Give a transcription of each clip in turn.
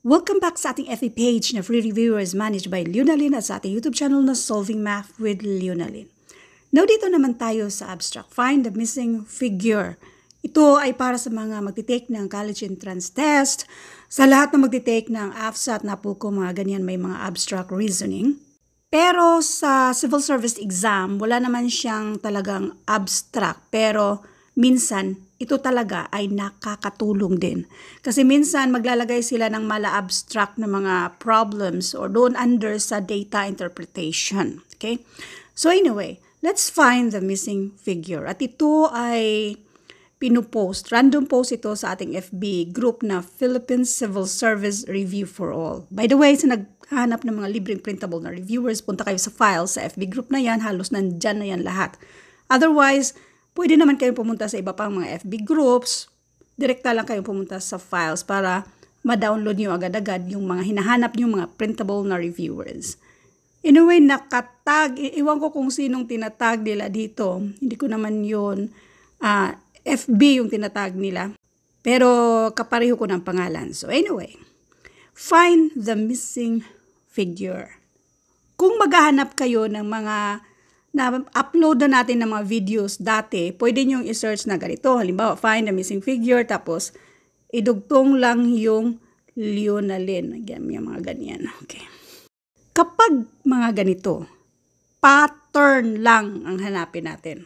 Welcome back sa ating FB page na free reviewers managed by Leonalyn at sa ating YouTube channel na Solving Math with Leonalyn. Now dito naman tayo sa abstract. Find the missing figure. Ito ay para sa mga magtitake ng college entrance test, sa lahat na magtitake ng AFSAT, na po NAPUCO, mga ganyan, may mga abstract reasoning. Pero sa civil service exam, wala naman siyang talagang abstract. Pero minsan, ito talaga ay nakakatulong din. Kasi minsan maglalagay sila ng mala abstract na mga problems or doon under sa data interpretation. Okay? So anyway, let's find the missing figure. At ito ay pinupost, random post ito sa ating FB group na Philippine Civil Service Review for All. By the way, sa naghahanap ng mga libreng printable na reviewers, punta kayo sa files sa FB group na yan, halos nandyan na yan lahat. Otherwise, Pwede naman kayong pumunta sa iba pang mga FB groups. Direkta lang kayong pumunta sa files para ma-download nyo agad-agad yung mga hinahanap nyo mga printable na reviewers. In a way, nakatag, iwan ko kung sinong tinatag nila dito. Hindi ko naman yun, uh, ah, FB yung tinatag nila. Pero kapareho ko ng pangalan. So anyway, find the missing figure. Kung maghahanap kayo ng mga na upload na natin ng mga videos dati, pwede nyo i-search na ganito. Halimbawa, find the missing figure, tapos idugtong lang yung Leonalin. Again, yung mga ganyan. Okay. Kapag mga ganito, pattern lang ang hanapin natin.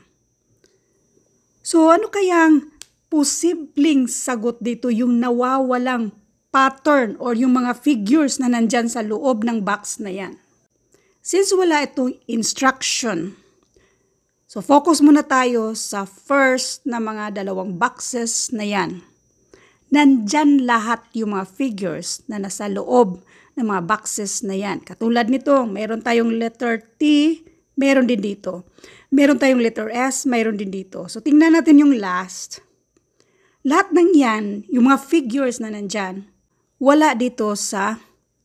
So, ano kayang posibleng sagot dito yung nawawalang pattern or yung mga figures na nandyan sa loob ng box na yan? Since wala itong instruction, so focus muna tayo sa first na mga dalawang boxes na yan. Nandyan lahat yung mga figures na nasa loob ng mga boxes na yan. Katulad nito, mayroon tayong letter T, mayroon din dito. Mayroon tayong letter S, mayroon din dito. So, tingnan natin yung last. Lahat ng yan, yung mga figures na nandyan, wala dito sa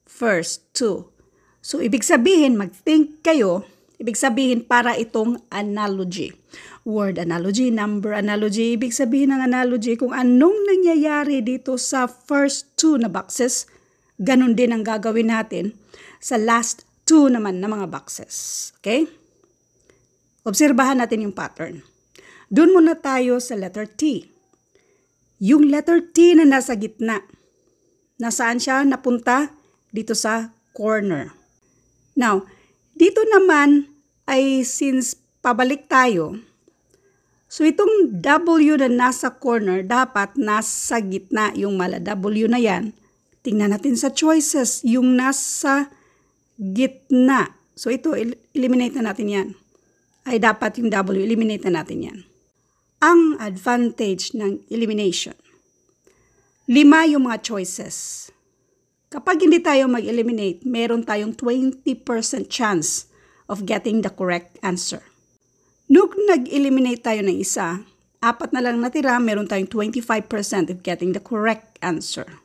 first two. So, ibig sabihin, mag-think kayo, ibig sabihin para itong analogy. Word analogy, number analogy, ibig sabihin ng analogy kung anong nangyayari dito sa first two na boxes, ganun din ang gagawin natin sa last two naman na mga boxes. Okay? Obserbahan natin yung pattern. Doon muna tayo sa letter T. Yung letter T na nasa gitna, nasaan siya napunta? Dito sa corner. Now, dito naman ay since pabalik tayo, so itong W na nasa corner, dapat nasa gitna yung mala W na yan. Tingnan natin sa choices, yung nasa gitna. So ito, eliminate na natin yan. Ay dapat yung W, eliminate na natin yan. Ang advantage ng elimination. Lima yung mga choices. Kapag hindi tayo mag-eliminate, meron tayong 20% chance of getting the correct answer. Nung nag-eliminate tayo ng isa, apat na lang natira, meron tayong 25% of getting the correct answer.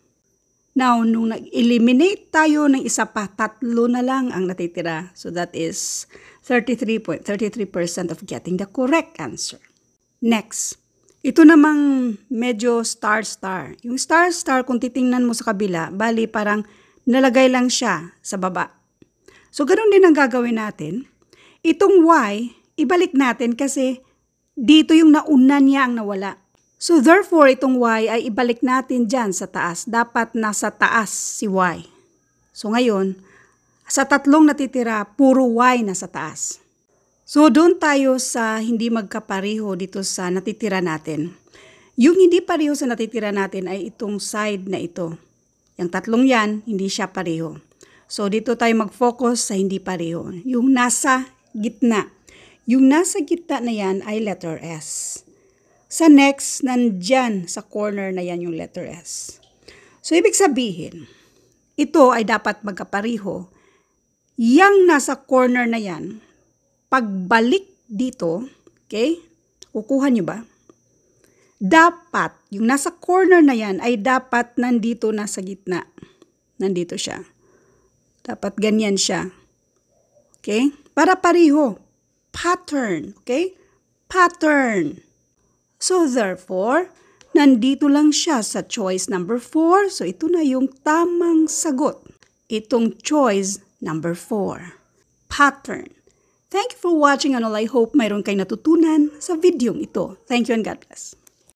Now, nung nag-eliminate tayo ng isa pa, tatlo na lang ang natitira. So that is 33.33% of getting the correct answer. Next, ito namang medyo star-star. Yung star-star, kung titingnan mo sa kabila, bali parang nalagay lang siya sa baba. So, ganun din ang gagawin natin. Itong Y, ibalik natin kasi dito yung nauna niya ang nawala. So, therefore, itong Y ay ibalik natin dyan sa taas. Dapat nasa taas si Y. So, ngayon, sa tatlong natitira, puro Y na sa taas. So doon tayo sa hindi magkapareho dito sa natitira natin. Yung hindi pareho sa natitira natin ay itong side na ito. Yung tatlong yan, hindi siya pareho. So dito tayo mag-focus sa hindi pareho. Yung nasa gitna. Yung nasa gitna na yan ay letter S. Sa next, nandyan sa corner na yan yung letter S. So ibig sabihin, ito ay dapat magkapariho. Yang nasa corner na yan, pagbalik dito, okay, kukuha nyo ba? Dapat, yung nasa corner na yan ay dapat nandito na sa gitna. Nandito siya. Dapat ganyan siya. Okay? Para pariho. Pattern. Okay? Pattern. So therefore, nandito lang siya sa choice number 4. So ito na yung tamang sagot. Itong choice number 4. Pattern. Thank you for watching and all I hope mayroon kayo natutunan sa videong ito. Thank you and God bless.